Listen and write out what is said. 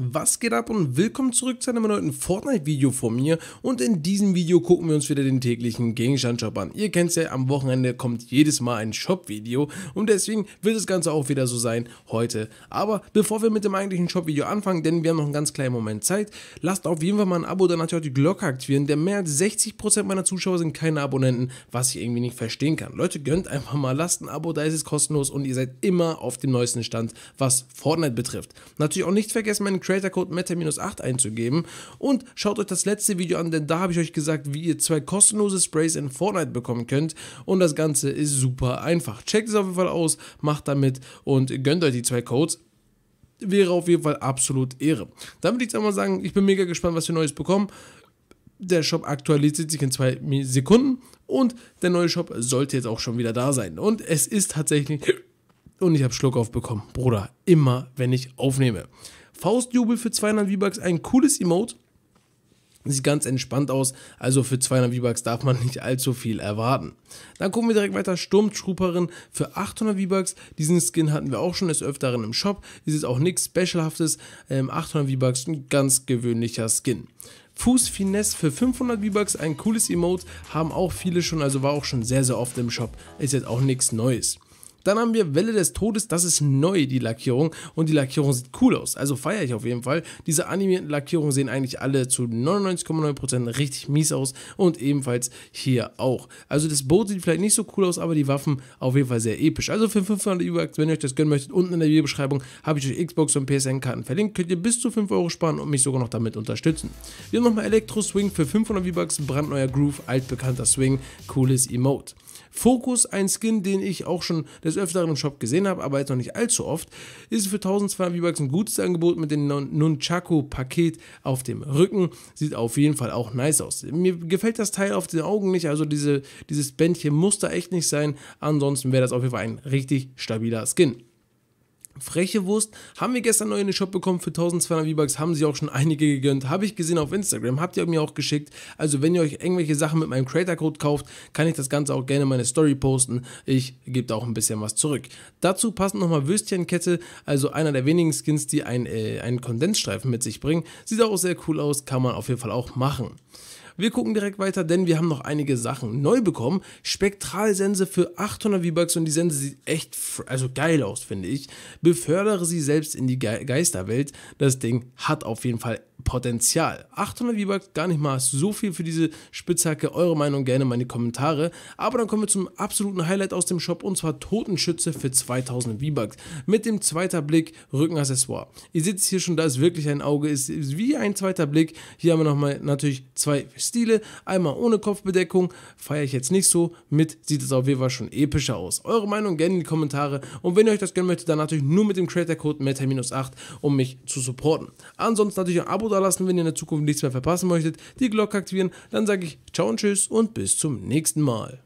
Was geht ab und willkommen zurück zu einem neuen Fortnite-Video von mir und in diesem Video gucken wir uns wieder den täglichen Gegenstand-Shop an. Ihr kennt es ja, am Wochenende kommt jedes Mal ein Shop-Video und deswegen wird das Ganze auch wieder so sein heute. Aber bevor wir mit dem eigentlichen Shop-Video anfangen, denn wir haben noch einen ganz kleinen Moment Zeit, lasst auf jeden Fall mal ein Abo, dann natürlich auch die Glocke aktivieren, denn mehr als 60% meiner Zuschauer sind keine Abonnenten, was ich irgendwie nicht verstehen kann. Leute, gönnt einfach mal, lasst ein Abo, da ist es kostenlos und ihr seid immer auf dem neuesten Stand, was Fortnite betrifft. Natürlich auch nicht vergessen, meinen Creator-Code Meta-8 einzugeben. Und schaut euch das letzte Video an, denn da habe ich euch gesagt, wie ihr zwei kostenlose Sprays in Fortnite bekommen könnt. Und das Ganze ist super einfach. Checkt es auf jeden Fall aus, macht damit und gönnt euch die zwei Codes wäre auf jeden Fall absolut Ehre. Dann würde ich jetzt mal sagen, ich bin mega gespannt, was wir Neues bekommen. Der Shop aktualisiert sich in zwei Sekunden und der neue Shop sollte jetzt auch schon wieder da sein. Und es ist tatsächlich. Und ich habe Schluck aufbekommen. Bruder, immer wenn ich aufnehme. Faustjubel für 200 V-Bucks, ein cooles Emote. Sieht ganz entspannt aus, also für 200 V-Bucks darf man nicht allzu viel erwarten. Dann gucken wir direkt weiter, Sturmtrooperin für 800 V-Bucks. Diesen Skin hatten wir auch schon des Öfteren im Shop. Ist jetzt auch nichts Specialhaftes, 800 ähm, V-Bucks, ein ganz gewöhnlicher Skin. Fußfinesse für 500 V-Bucks, ein cooles Emote, haben auch viele schon, also war auch schon sehr, sehr oft im Shop. Ist jetzt auch nichts Neues. Dann haben wir Welle des Todes, das ist neu, die Lackierung. Und die Lackierung sieht cool aus. Also feiere ich auf jeden Fall. Diese animierten Lackierungen sehen eigentlich alle zu 99,9% richtig mies aus. Und ebenfalls hier auch. Also das Boot sieht vielleicht nicht so cool aus, aber die Waffen auf jeden Fall sehr episch. Also für 500 E-Bucks, wenn ihr euch das gönnen möchtet, unten in der Videobeschreibung habe ich euch Xbox und PSN-Karten verlinkt. Könnt ihr bis zu 5 Euro sparen und mich sogar noch damit unterstützen. Wir haben nochmal Elektro Swing für 500 V-Bucks, brandneuer Groove, altbekannter Swing, cooles Emote. Fokus, ein Skin, den ich auch schon des Öfteren im Shop gesehen habe, aber jetzt noch nicht allzu oft, ist für 1200 V-Bucks ein gutes Angebot mit dem Nunchaku-Paket auf dem Rücken. Sieht auf jeden Fall auch nice aus. Mir gefällt das Teil auf den Augen nicht, also diese, dieses Bändchen muss da echt nicht sein. Ansonsten wäre das auf jeden Fall ein richtig stabiler Skin. Freche Wurst haben wir gestern neu in den Shop bekommen für 1200 V-Bucks, haben sie auch schon einige gegönnt, habe ich gesehen auf Instagram, habt ihr mir auch geschickt. Also wenn ihr euch irgendwelche Sachen mit meinem Creator-Code kauft, kann ich das Ganze auch gerne in meine Story posten. Ich gebe da auch ein bisschen was zurück. Dazu passen nochmal Würstchenkette, also einer der wenigen Skins, die ein, äh, einen Kondensstreifen mit sich bringen. Sieht auch sehr cool aus, kann man auf jeden Fall auch machen. Wir gucken direkt weiter, denn wir haben noch einige Sachen neu bekommen. Spektralsense für 800 V-Bucks und die Sense sieht echt also geil aus, finde ich. Befördere sie selbst in die Ge Geisterwelt. Das Ding hat auf jeden Fall Potenzial. 800 V-Bucks, gar nicht mal so viel für diese Spitzhacke. Eure Meinung gerne in meine Kommentare. Aber dann kommen wir zum absoluten Highlight aus dem Shop und zwar Totenschütze für 2000 V-Bucks mit dem zweiter Blick Rückenaccessoire. Ihr seht es hier schon, da ist wirklich ein Auge, ist wie ein zweiter Blick. Hier haben wir nochmal natürlich zwei Stile. Einmal ohne Kopfbedeckung, feiere ich jetzt nicht so. Mit sieht es auf jeden Fall schon epischer aus. Eure Meinung gerne in die Kommentare. Und wenn ihr euch das gerne möchtet, dann natürlich nur mit dem Creator-Code Meta-8, um mich zu supporten. Ansonsten natürlich ein Abo da dalassen, wenn ihr in der Zukunft nichts mehr verpassen möchtet, die Glocke aktivieren. Dann sage ich ciao und tschüss und bis zum nächsten Mal.